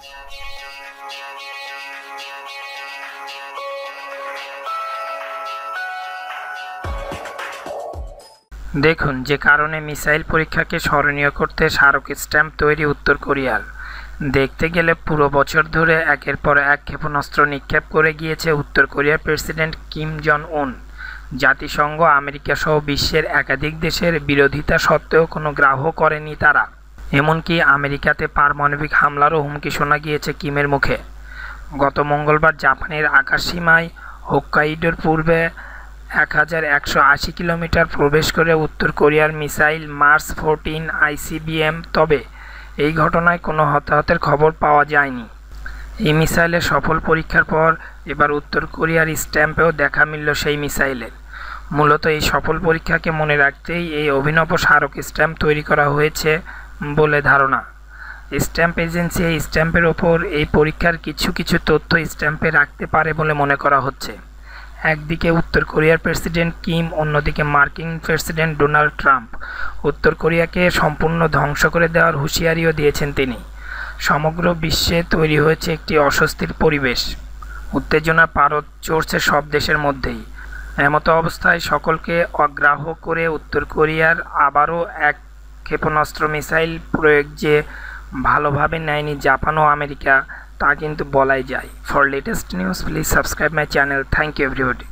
দেখুন যে কারণে মিসাইল পরীক্ষাকে স্মরণীয় করতে স্মারক স্ট্যাম্প তৈরি উত্তর কোরিয়ার দেখতে গেলে পুরো বছর ধরে একের পর এক ক্ষেপণাস্ত্র নিক্ষেপ করে গিয়েছে উত্তর কোরিয়ার প্রেসিডেন্ট কিম জন উন জাতিসংঘ আমেরিকা সহ বিশ্বের একাধিক দেশের বিরোধিতা সত্ত্বেও কোনো গ্রাহ করেনি তারা এমনকি আমেরিকাতে পারমাণবিক হামলারও হুমকি শোনা গিয়েছে কিমের মুখে গত মঙ্গলবার জাপানের আকাশসীমায় হোকাইডোর পূর্বে এক হাজার একশো আশি কিলোমিটার প্রবেশ করে উত্তর কোরিয়ার মিসাইল মার্স ফোরটিন আইসিবিএম তবে এই ঘটনায় কোনো হতাহতের খবর পাওয়া যায়নি এই মিসাইলের সফল পরীক্ষার পর এবার উত্তর কোরিয়ার স্ট্যাম্পেও দেখা মিলল সেই মিসাইলের মূলত এই সফল পরীক্ষাকে মনে রাখতেই এই অভিনব স্মারক স্ট্যাম্প তৈরি করা হয়েছে বলে ধারণা স্ট্যাম্প এজেন্সি এই স্ট্যাম্পের ওপর এই পরীক্ষার কিছু কিছু তথ্য স্ট্যাম্পে রাখতে পারে বলে মনে করা হচ্ছে একদিকে উত্তর কোরিয়ার প্রেসিডেন্ট কিম অন্যদিকে মার্কিন প্রেসিডেন্ট ডোনাল্ড ট্রাম্প উত্তর কোরিয়াকে সম্পূর্ণ ধ্বংস করে দেওয়ার হুঁশিয়ারিও দিয়েছেন তিনি সমগ্র বিশ্বে তৈরি হয়েছে একটি অস্বস্তির পরিবেশ উত্তেজনা পারত চড়ছে সব দেশের মধ্যেই এমতো অবস্থায় সকলকে অগ্রাহ্য করে উত্তর কোরিয়ার আবারও এক ক্ষেপণাস্ত্র মিসাইল প্রয়োগ যে ভালোভাবে নেয়নি জাপান ও আমেরিকা তা কিন্তু বলাই যায় for latest news please subscribe my channel thank you everybody